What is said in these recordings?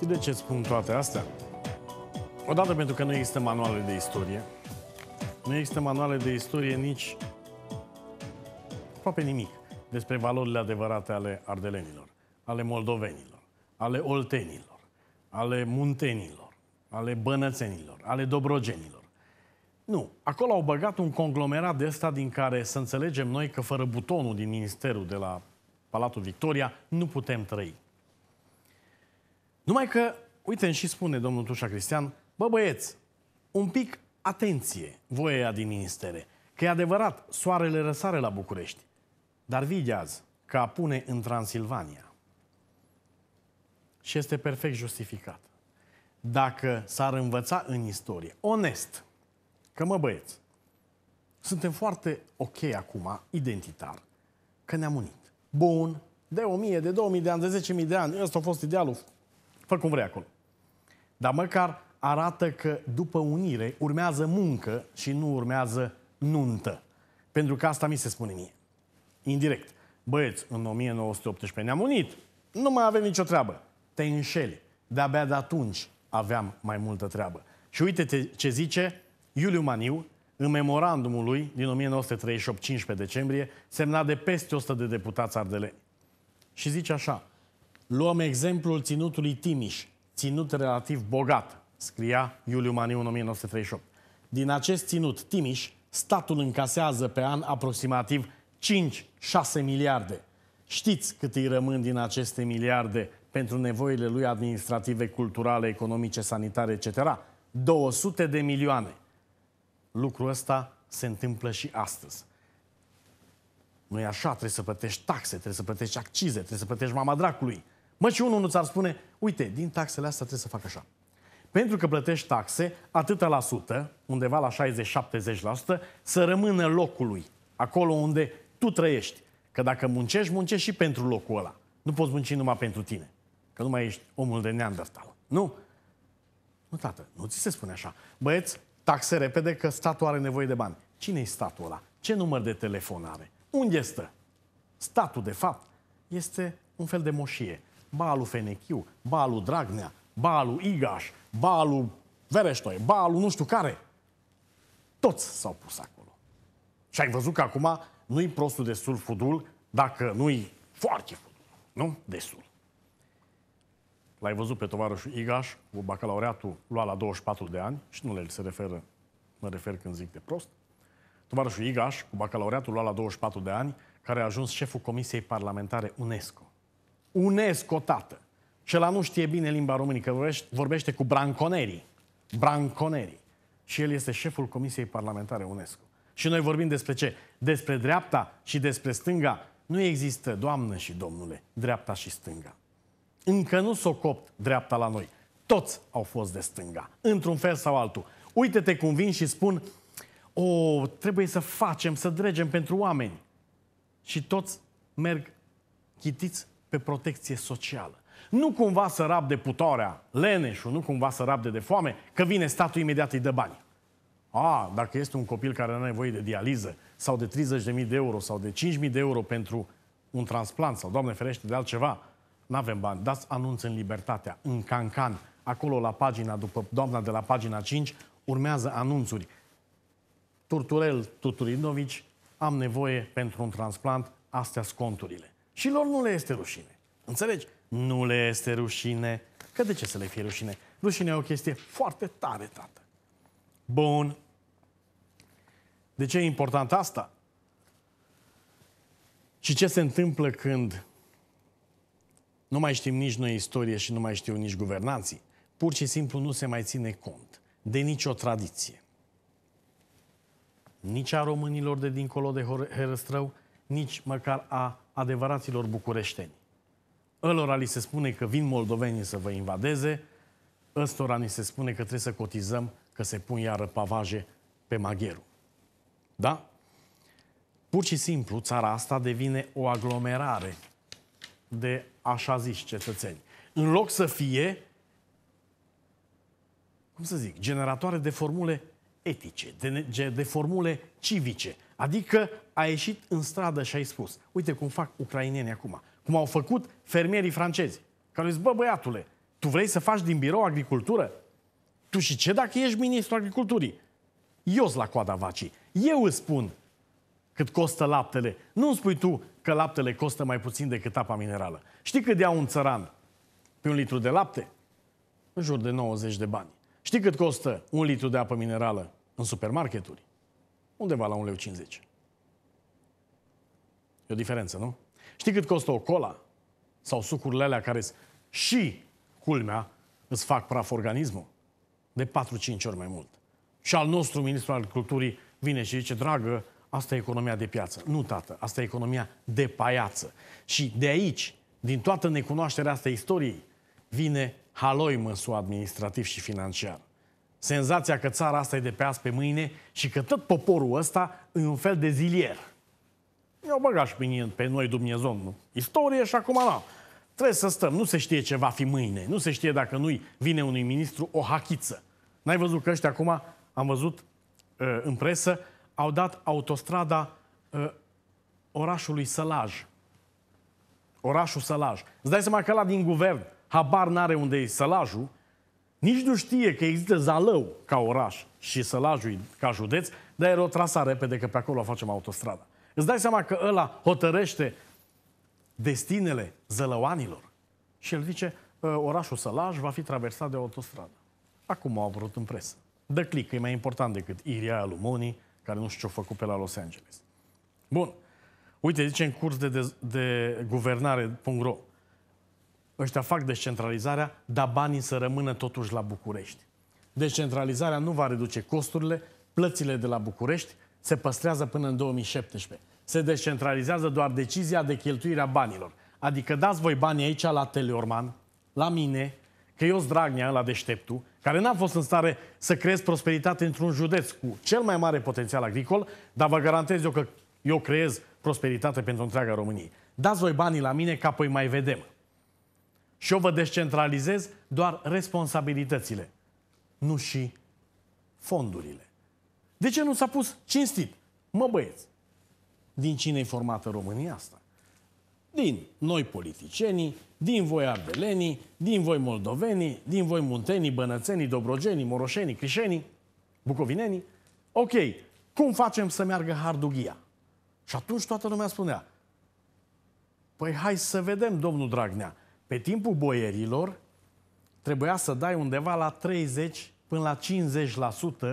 Știi de ce spun toate astea? Odată pentru că nu există manuale de istorie. Nu există manuale de istorie nici aproape nimic despre valorile adevărate ale ardelenilor, ale moldovenilor, ale oltenilor, ale muntenilor, ale bănățenilor, ale dobrogenilor. Nu, acolo au băgat un conglomerat de ăsta din care să înțelegem noi că fără butonul din ministerul de la Palatul Victoria nu putem trăi. Numai că, uite, și spune domnul Tușa Cristian, bă băieți, un pic atenție, voia din ministere, că e adevărat, soarele răsare la București, dar vighează că apune în Transilvania. Și este perfect justificat. Dacă s-ar învăța în istorie, onest, că mă băieți, suntem foarte ok acum, identitar, că ne-am unit. Bun, de 1000, de 2000 de ani, de 10.000 de ani, ăsta a fost idealul Fă cum vrei acolo. Dar măcar arată că după unire urmează muncă și nu urmează nuntă. Pentru că asta mi se spune mie. Indirect. Băieți, în 1918 ne-am unit. Nu mai avem nicio treabă. Te înșeli. De-abia de atunci aveam mai multă treabă. Și uite ce zice Iuliu Maniu în memorandumul lui din 1938, 15 decembrie, semnat de peste 100 de deputați ardeleni. Și zice așa, Luăm exemplul ținutului Timiș, ținut relativ bogat, scria Iuliu Maniu în 1938. Din acest ținut Timiș, statul încasează pe an aproximativ 5-6 miliarde. Știți cât îi rămân din aceste miliarde pentru nevoile lui administrative, culturale, economice, sanitare, etc. 200 de milioane. Lucrul ăsta se întâmplă și astăzi. Nu e așa, trebuie să plătești taxe, trebuie să plătești accize, trebuie să plătești mama dracului. Mă, și unul nu ți-ar spune, uite, din taxele astea trebuie să fac așa. Pentru că plătești taxe, atâta la sută, undeva la 60-70%, să rămână locului, acolo unde tu trăiești. Că dacă muncești, muncești și pentru locul ăla. Nu poți munci numai pentru tine. Că nu mai ești omul de neandertal. Nu? Nu, tată, nu ți se spune așa. Băieți, taxe repede că statul are nevoie de bani. Cine e statul ăla? Ce număr de telefon are? Unde stă? Statul, de fapt, este un fel de moșie ba lui Fenechiu, ba Dragnea, ba Igaș, ba lui Vereștoi, ba nu știu care. Toți s-au pus acolo. Și ai văzut că acum nu-i prostul destul fudul, dacă nu-i foarte fudul, nu? Destul. L-ai văzut pe tovarășul Igaș, cu bacalaureatul lua la 24 de ani, și nu le se referă, mă refer când zic de prost, tovarășul Igaș, cu bacalaureatul lua la 24 de ani, care a ajuns șeful Comisiei Parlamentare UNESCO unesc o tată. Și la nu știe bine limba românică, vorbește, vorbește cu branconerii. Branconerii. Și el este șeful Comisiei Parlamentare UNESCO. Și noi vorbim despre ce? Despre dreapta și despre stânga. Nu există, doamnă și domnule, dreapta și stânga. Încă nu s-o copt dreapta la noi. Toți au fost de stânga, într-un fel sau altul. Uite-te cum vin și spun, o, trebuie să facem, să dregem pentru oameni. Și toți merg chitiți pe protecție socială. Nu cumva să rab de putoarea leneșul, nu cumva să rab de, de foame, că vine statul imediat îi dă bani. A, dacă este un copil care are nevoie de dializă sau de 30.000 de euro sau de 5.000 de euro pentru un transplant sau, Doamne ferește, de altceva, nu avem bani. Dați anunț în libertatea, în cancan, acolo la pagina, după doamna de la pagina 5, urmează anunțuri. Turturel Tuturinovici, am nevoie pentru un transplant, astea sunt conturile. Și lor nu le este rușine. Înțelegi? Nu le este rușine. Că de ce să le fie rușine? Rușine e o chestie foarte tare, tată. Bun. De ce e important asta? Și ce se întâmplă când nu mai știm nici noi istorie și nu mai știu nici guvernanții? Pur și simplu nu se mai ține cont de nicio tradiție. Nici a românilor de dincolo de Herăstrău, nici măcar a adevăraților bucureșteni. Ălora li se spune că vin moldovenii să vă invadeze, ăstora ni se spune că trebuie să cotizăm că se pun iară pavaje pe magheru. Da? Pur și simplu, țara asta devine o aglomerare de așa zis cetățeni. În loc să fie, cum să zic, generatoare de formule etice, de, de formule civice, Adică a ieșit în stradă și a spus, uite cum fac ucrainenii acum, cum au făcut fermierii francezi, care au zis, bă băiatule, tu vrei să faci din birou agricultură? Tu și ce dacă ești ministru agriculturii? Eu la coada vacii. Eu îți spun cât costă laptele. Nu îmi spui tu că laptele costă mai puțin decât apa minerală. Știi cât ia un țăran pe un litru de lapte? În jur de 90 de bani. Știi cât costă un litru de apă minerală în supermarketuri? undeva la 1,50 lei. E o diferență, nu? Știi cât costă o cola? Sau sucurile alea care și, culmea, îți fac praf organismul? De 4-5 ori mai mult. Și al nostru ministru al culturii vine și zice, dragă, asta e economia de piață. Nu, tată, asta e economia de paiață. Și de aici, din toată necunoașterea asta istoriei, vine măsul administrativ și financiar senzația că țara asta e de pe azi pe mâine și că tot poporul ăsta e un fel de zilier. Eu băga și pe, noi Dumnezeu nu? istorie și acum nu. Trebuie să stăm. Nu se știe ce va fi mâine. Nu se știe dacă nu vine unui ministru o hachiță. N-ai văzut că ăștia acum, am văzut uh, în presă, au dat autostrada uh, orașului Sălaj. Orașul Sălaj. Îți dai seama că la din guvern habar n-are unde e Sălajul nici nu știe că există Zalău ca oraș și Sălajul ca județ, dar era o trasa repede că pe acolo facem autostrada. Îți dai seama că ăla hotărăște destinele zălăoanilor. Și el zice, ă, orașul Sălaj va fi traversat de autostradă. Acum au apărut în presă. Dă click, că e mai important decât Iria aia care nu știu ce-a făcut pe la Los Angeles. Bun. Uite, zice în curs de, de, de guvernare.ro ăștia fac descentralizarea, dar banii să rămână totuși la București. Decentralizarea nu va reduce costurile, plățile de la București se păstrează până în 2017. Se descentralizează doar decizia de cheltuire a banilor. Adică dați voi banii aici la Teleorman, la mine, că eu Dragnea, la deșteptul, care n-a fost în stare să creez prosperitate într-un județ cu cel mai mare potențial agricol, dar vă garantez eu că eu creez prosperitate pentru întreaga Românie. Dați voi banii la mine, ca apoi mai vedem. Și eu vă descentralizez doar responsabilitățile, nu și fondurile. De ce nu s-a pus cinstit? Mă băieți, din cine e formată România asta? Din noi politicienii, din voi ardelenii, din voi moldovenii, din voi muntenii, bănățenii, dobrogenii, moroșenii, crișenii, bucovinenii. Ok, cum facem să meargă hardughia? Și atunci toată lumea spunea, păi hai să vedem, domnul Dragnea, pe timpul boierilor, trebuia să dai undeva la 30 până la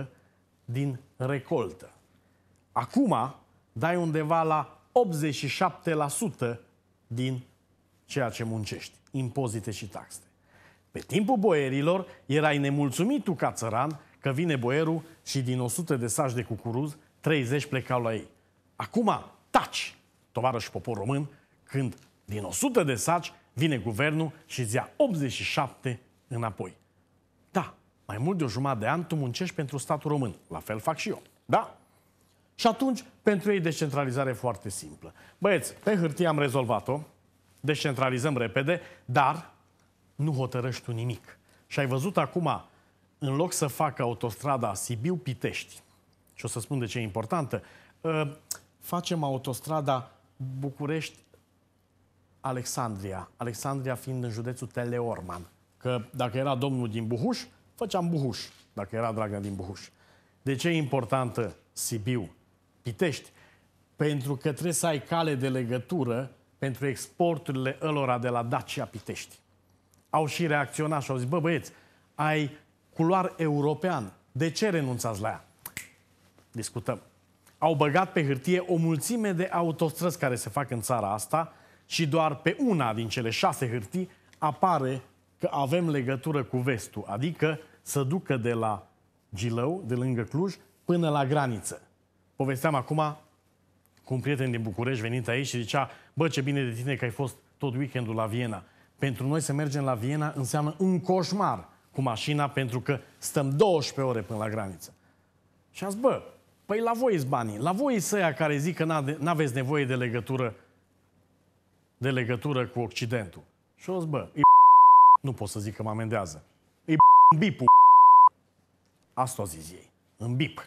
50% din recoltă. Acum dai undeva la 87% din ceea ce muncești, impozite și taxe. Pe timpul boierilor erai nemulțumit tu ca țăran că vine boierul și din 100 de saci de cucuruz, 30 plecau la ei. Acum taci, tovarăș popor român, când din 100 de saci vine guvernul și îți ia 87 înapoi. Da, mai mult de o jumătate de an tu muncești pentru statul român. La fel fac și eu. Da? Și atunci, pentru ei, descentralizare foarte simplă. Băieți, pe hârtie am rezolvat-o, descentralizăm repede, dar nu hotărăști tu nimic. Și ai văzut acum, în loc să facă autostrada Sibiu-Pitești, și o să spun de ce e importantă, ă, facem autostrada București Alexandria, Alexandria fiind în județul Teleorman. Că dacă era domnul din Buhuș, făceam Buhuș, dacă era dragă din Buhuș. De ce e importantă Sibiu, Pitești? Pentru că trebuie să ai cale de legătură pentru exporturile ălora de la Dacia Pitești. Au și reacționat și au zis, bă băieți, ai culoar european, de ce renunțați la ea? Discutăm. Au băgat pe hârtie o mulțime de autostrăzi care se fac în țara asta, și doar pe una din cele șase hârtii apare că avem legătură cu vestul, adică să ducă de la Gilău, de lângă Cluj, până la graniță. Povesteam acum cu un prieten din București venit aici și zicea, bă, ce bine de tine că ai fost tot weekendul la Viena. Pentru noi să mergem la Viena înseamnă un coșmar cu mașina pentru că stăm 12 ore până la graniță. Și am zis, bă, păi la voi banii, la voi săia care zic că n-aveți nevoie de legătură de legătură cu Occidentul. Și o bă, e nu pot să zic că mă amendează. E în bipul. Asta o zis ei. În bip.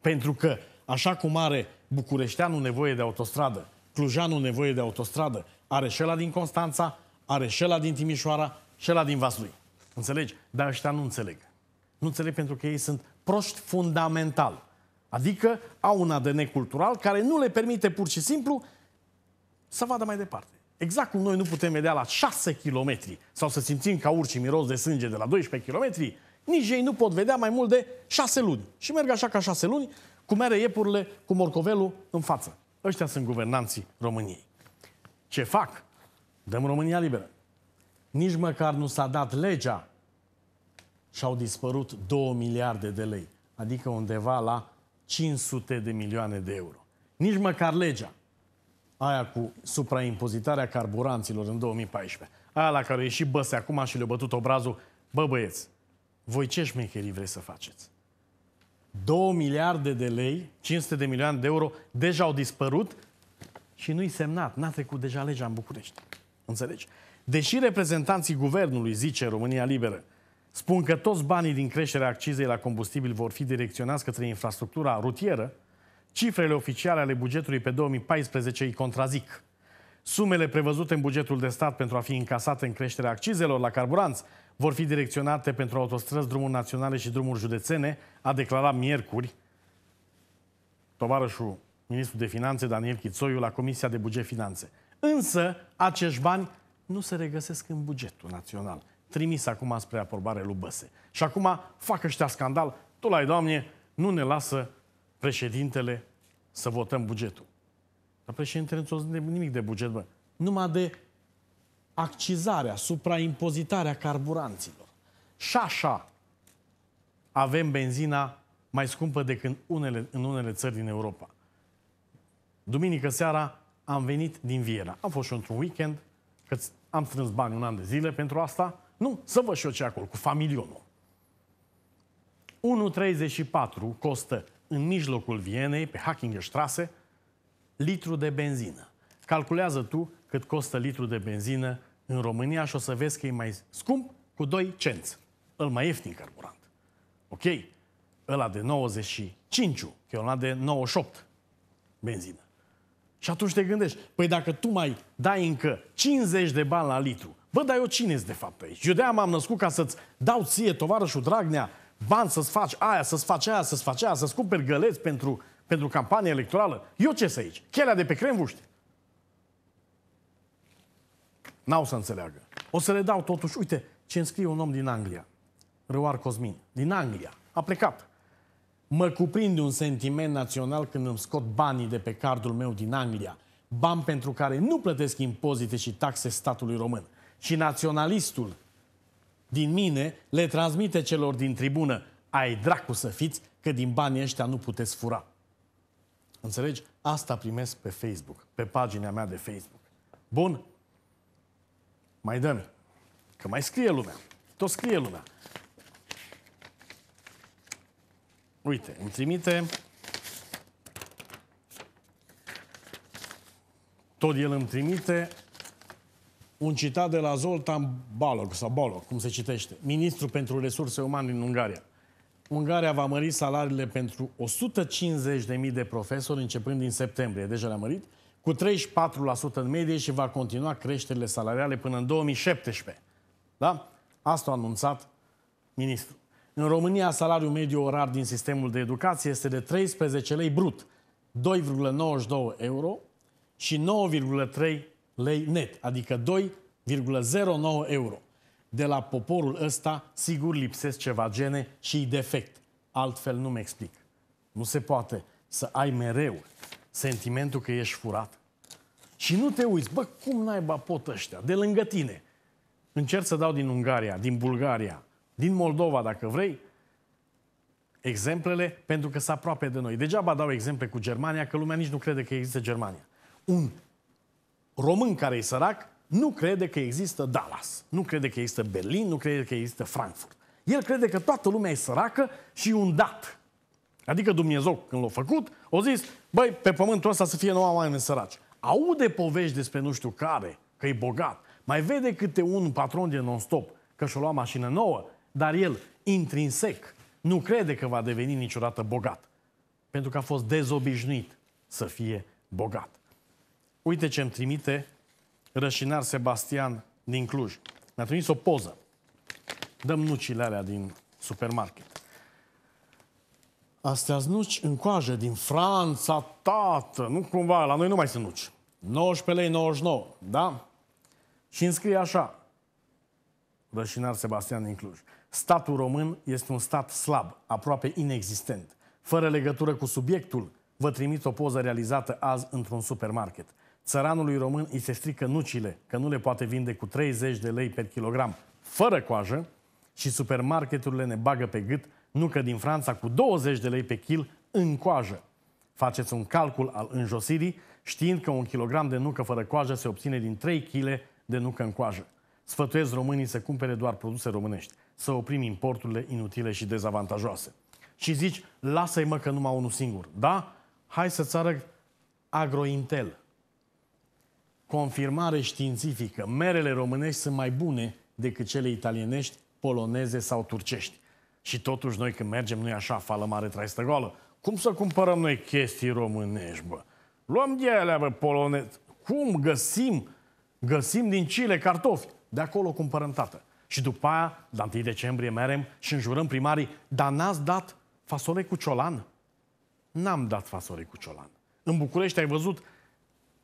Pentru că, așa cum are bucureșteanul nevoie de autostradă, clujanul nevoie de autostradă, are și ăla din Constanța, are și ăla din Timișoara, și ăla din Vaslui. Înțelegi? Dar ăștia nu înțeleg. Nu înțeleg pentru că ei sunt proști fundamental. Adică au un ADN cultural care nu le permite pur și simplu să vadă mai departe. Exact cum noi nu putem vedea la 6 km sau să simțim ca urci miros de sânge de la 12 km, nici ei nu pot vedea mai mult de 6 luni. Și merg așa ca 6 luni, cu mere iepurile, cu morcovelul în față. Ăștia sunt guvernanții României. Ce fac? Dăm România liberă. Nici măcar nu s-a dat legea și au dispărut 2 miliarde de lei, adică undeva la 500 de milioane de euro. Nici măcar legea aia cu supraimpozitarea carburanților în 2014. Aia la care a ieșit băse acum și le-a bătut obrazul. Bă, băieți, voi ce șmecherii vreți să faceți? 2 miliarde de lei, 500 de milioane de euro, deja au dispărut și nu-i semnat. N-a trecut deja legea în București. Înțelegi? Deși reprezentanții guvernului, zice România Liberă, spun că toți banii din creșterea accizei la combustibil vor fi direcționați către infrastructura rutieră, Cifrele oficiale ale bugetului pe 2014 îi contrazic. Sumele prevăzute în bugetul de stat pentru a fi încasate în creșterea accizelor la carburanți vor fi direcționate pentru autostrăzi, drumuri naționale și drumuri județene, a declarat miercuri tovarășul ministru de finanțe Daniel Chițoiu la Comisia de Buget Finanțe. Însă, acești bani nu se regăsesc în bugetul național, trimis acum spre aprobare lui Băse. Și acum fac ăștia scandal, tu la Doamne, nu ne lasă președintele să votăm bugetul. Dar președintele nu de nimic de buget, bă. Numai de accizarea, supraimpozitarea carburanților. Și așa avem benzina mai scumpă decât unele, în unele țări din Europa. Duminică seara am venit din Viena. Am fost și într-un weekend, că am strâns bani un an de zile pentru asta. Nu, să văd și eu ce acolo, cu familionul. 1,34 costă în mijlocul Vienei, pe Hackingerstrasse, litru de benzină. Calculează tu cât costă litru de benzină în România și o să vezi că e mai scump cu 2 cenți. Îl mai ieftin carburant. Ok? Ăla de 95, că e ăla de 98 benzină. Și atunci te gândești, păi dacă tu mai dai încă 50 de bani la litru, bă, dar eu cine de fapt aici? Eu de-aia m-am născut ca să-ți dau ție, tovarășul Dragnea, bani, să-ți faci aia, să-ți faci aia, să-ți faci aia, să-ți cumperi găleți pentru, pentru campanie electorală. Eu ce să aici? Chelea de pe cremvuști? N-au să înțeleagă. O să le dau totuși, uite, ce îmi scrie un om din Anglia, Răuar Cosmin, din Anglia, a plecat. Mă cuprinde un sentiment național când îmi scot banii de pe cardul meu din Anglia, bani pentru care nu plătesc impozite și taxe statului român. Și naționalistul din mine le transmite celor din tribună. Ai dracu să fiți, că din banii ăștia nu puteți fura. Înțelegi? Asta primesc pe Facebook, pe pagina mea de Facebook. Bun? Mai dăm. Că mai scrie lumea. Tot scrie lumea. Uite, îmi trimite... Tot el îmi trimite un citat de la Zoltan Balog, sau Balog, cum se citește, ministru pentru resurse umane în Ungaria. Ungaria va mări salariile pentru 150.000 de profesori începând din septembrie, deja le-a mărit, cu 34% în medie și va continua creșterile salariale până în 2017. Da? Asta a anunțat ministrul. În România, salariul mediu orar din sistemul de educație este de 13 lei brut, 2,92 euro și 9,3 lei net, adică 2,09 euro. De la poporul ăsta, sigur, lipsesc ceva gene și defect. Altfel nu-mi explic. Nu se poate să ai mereu sentimentul că ești furat. Și nu te uiți, bă, cum naiba pot ăștia, de lângă tine. Încerc să dau din Ungaria, din Bulgaria, din Moldova, dacă vrei, exemplele pentru că s-a aproape de noi. Degeaba dau exemple cu Germania, că lumea nici nu crede că există Germania. Un român care e sărac nu crede că există Dallas, nu crede că există Berlin, nu crede că există Frankfurt. El crede că toată lumea e săracă și un dat. Adică Dumnezeu, când l-a făcut, o zis, băi, pe pământul ăsta să fie noua mai săraci. Aude povești despre nu știu care, că e bogat, mai vede câte un patron de non-stop că și-a lua mașină nouă, dar el, intrinsec, nu crede că va deveni niciodată bogat. Pentru că a fost dezobișnuit să fie bogat. Uite ce îmi trimite rășinar Sebastian din Cluj. Mi-a trimis o poză. Dăm nucile alea din supermarket. Astea nuci în coajă din Franța, tată. Nu cumva, la noi nu mai sunt nuci. 19 lei 99, da? Și înscrie așa. Rășinar Sebastian din Cluj. Statul român este un stat slab, aproape inexistent. Fără legătură cu subiectul, vă trimit o poză realizată azi într-un supermarket țăranului român îi se strică nucile, că nu le poate vinde cu 30 de lei pe kilogram fără coajă și supermarketurile ne bagă pe gât nucă din Franța cu 20 de lei pe kil în coajă. Faceți un calcul al înjosirii știind că un kilogram de nucă fără coajă se obține din 3 kg de nucă în coajă. Sfătuiesc românii să cumpere doar produse românești, să oprim importurile inutile și dezavantajoase. Și zici, lasă-i mă că numai unul singur. Da? Hai să-ți arăt agrointel confirmare științifică, merele românești sunt mai bune decât cele italienești, poloneze sau turcești. Și totuși noi când mergem, nu așa, fală mare, traistă goală. Cum să cumpărăm noi chestii românești, bă? Luăm de alea, bă, polonez. Cum găsim? Găsim din Chile cartofi. De acolo cumpărăm, tată. Și după aia, la 1 decembrie, merem și înjurăm primarii. Dar n-ați dat fasole cu ciolan? N-am dat fasole cu ciolan. În București ai văzut,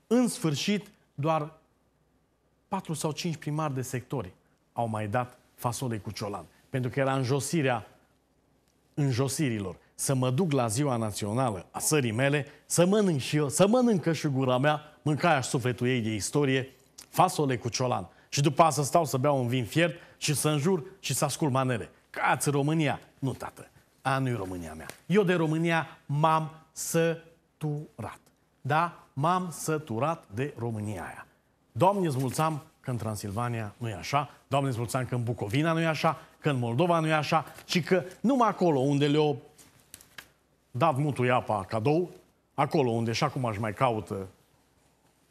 în sfârșit, doar 4 sau 5 primari de sectori au mai dat fasole cu ciolan. Pentru că era în în josirilor Să mă duc la ziua națională a sării mele, să mănânc și eu, să mănâncă și gura mea, mâncaia și sufletul ei de istorie, fasole cu ciolan. Și după asta stau să beau un vin fiert și să înjur și să ascult manele. Cați România! Nu, tată, a nu România mea. Eu de România m-am săturat. Da? m-am săturat de România aia. Doamne, îți mulțam că în Transilvania nu e așa, Doamne, îți mulțam că în Bucovina nu e așa, că în Moldova nu e așa, ci că numai acolo unde le-o dat mutui apa cadou, acolo unde și acum aș mai caută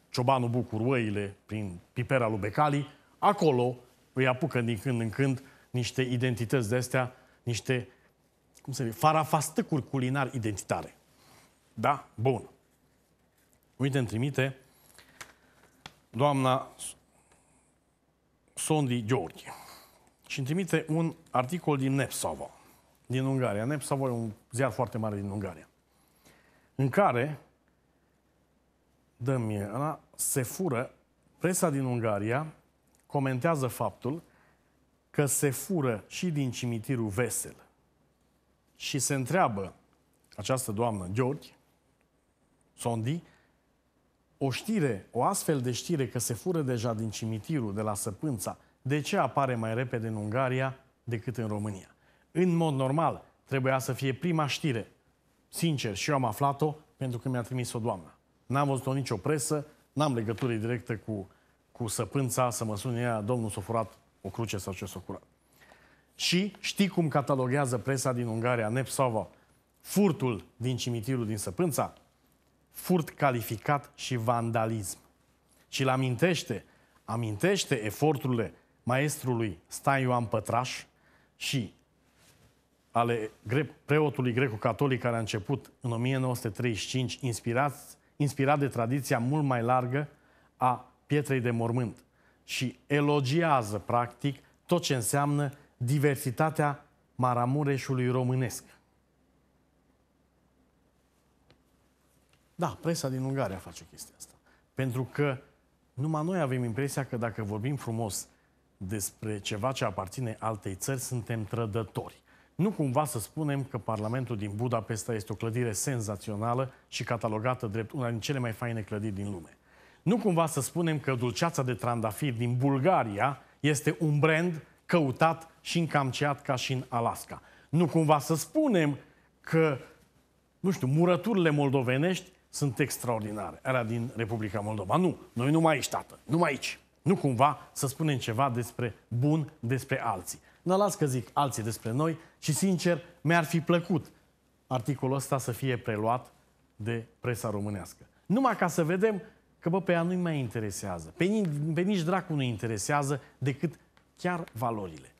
ciobanul Bucur oile prin pipera lui Becali, acolo îi apucă din când în când niște identități de-astea, niște, cum să zic, farafastăcuri culinar identitare. Da? Bun. Uite, îmi trimite doamna Sondi Gheorghe și îmi trimite un articol din Nepsavo, din Ungaria. Nepsavo e un ziar foarte mare din Ungaria, în care, dă-mi Ana, se fură, presa din Ungaria comentează faptul că se fură și din cimitirul Vesel. Și se întreabă această doamnă, Gheorghe, Sondi, o știre, o astfel de știre că se fură deja din cimitirul de la Săpânța, de ce apare mai repede în Ungaria decât în România? În mod normal, trebuia să fie prima știre. Sincer, și eu am aflat-o pentru că mi-a trimis-o doamna. N-am văzut-o nicio presă, n-am legătură directă cu, cu săpânța să mă sune ea, domnul s-a furat o cruce sau ce s-a furat. Și știi cum cataloguează presa din Ungaria, Nepsova, furtul din cimitirul din Săpânța? furt calificat și vandalism. Și îl amintește, amintește eforturile maestrului Stan Ioan Pătraș și ale preotului greco-catolic care a început în 1935, inspirat, inspirat de tradiția mult mai largă a pietrei de mormânt și elogiază, practic, tot ce înseamnă diversitatea Maramureșului românesc. Da, presa din Ungaria face chestia asta. Pentru că numai noi avem impresia că dacă vorbim frumos despre ceva ce aparține altei țări, suntem trădători. Nu cumva să spunem că Parlamentul din Budapesta este o clădire senzațională și catalogată drept una din cele mai faine clădiri din lume. Nu cumva să spunem că dulceața de trandafir din Bulgaria este un brand căutat și încamceat ca și în Alaska. Nu cumva să spunem că, nu știu, murăturile moldovenești sunt extraordinare. Era din Republica Moldova. Nu, noi nu mai ești tată, numai aici. Nu cumva să spunem ceva despre bun, despre alții. Nu las că zic alții despre noi și, sincer, mi-ar fi plăcut articolul ăsta să fie preluat de presa românească. Numai ca să vedem că, bă, pe ea nu-i mai interesează. Pe, ni- pe nici dracu nu interesează decât chiar valorile.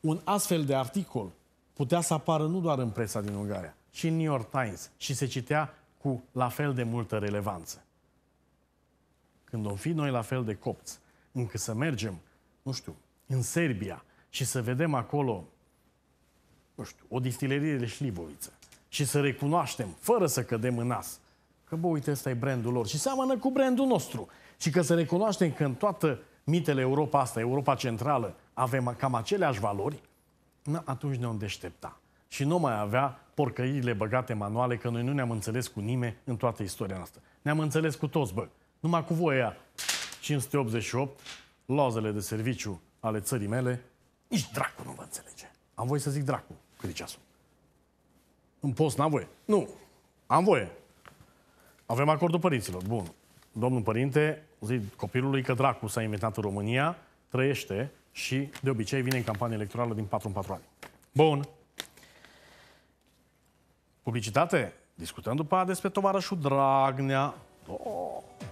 Un astfel de articol putea să apară nu doar în presa din Ungaria, ci în New York Times și se citea cu la fel de multă relevanță. Când vom fi noi la fel de copți, încă să mergem, nu știu, în Serbia și să vedem acolo, nu știu, o distilerie de șlivoviță și să recunoaștem, fără să cădem în nas, că, bă, uite, ăsta e brandul lor și seamănă cu brandul nostru. Și că să recunoaștem că în toată mitele Europa asta, Europa Centrală, avem cam aceleași valori, na, atunci ne o deștepta și nu mai avea porcăirile băgate manuale, că noi nu ne-am înțeles cu nimeni în toată istoria noastră. Ne-am înțeles cu toți, bă. Numai cu voi aia. 588, lozele de serviciu ale țării mele, nici dracu nu vă înțelege. Am voie să zic dracu, cât e ceasul. În post n-am voie. Nu, am voie. Avem acordul părinților. Bun. Domnul părinte, zic copilului că dracu s-a inventat în România, trăiește și de obicei vine în campanie electorală din 4 în 4 ani. Bun. Publicitate? Discutăm după aia despre tovarășul Dragnea. Oh.